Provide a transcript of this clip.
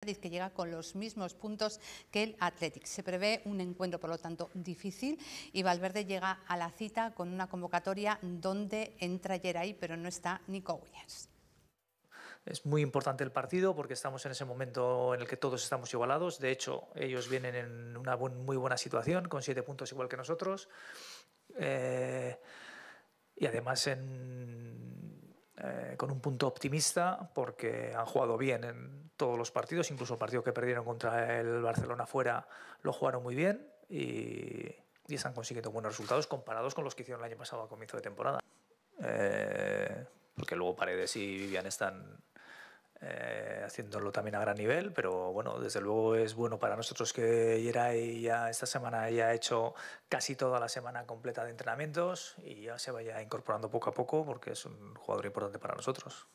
que llega con los mismos puntos que el Athletic. Se prevé un encuentro, por lo tanto, difícil y Valverde llega a la cita con una convocatoria donde entra ayer pero no está Nico Williams. Es muy importante el partido porque estamos en ese momento en el que todos estamos igualados. De hecho, ellos vienen en una muy buena situación, con siete puntos igual que nosotros. Eh, y además en, eh, con un punto optimista porque han jugado bien en, todos los partidos, incluso el partido que perdieron contra el Barcelona fuera, lo jugaron muy bien y, y están consiguiendo buenos resultados comparados con los que hicieron el año pasado a comienzo de temporada. Eh, porque luego Paredes y Vivian están eh, haciéndolo también a gran nivel, pero bueno, desde luego es bueno para nosotros que Yeray ya esta semana ya ha hecho casi toda la semana completa de entrenamientos y ya se vaya incorporando poco a poco porque es un jugador importante para nosotros.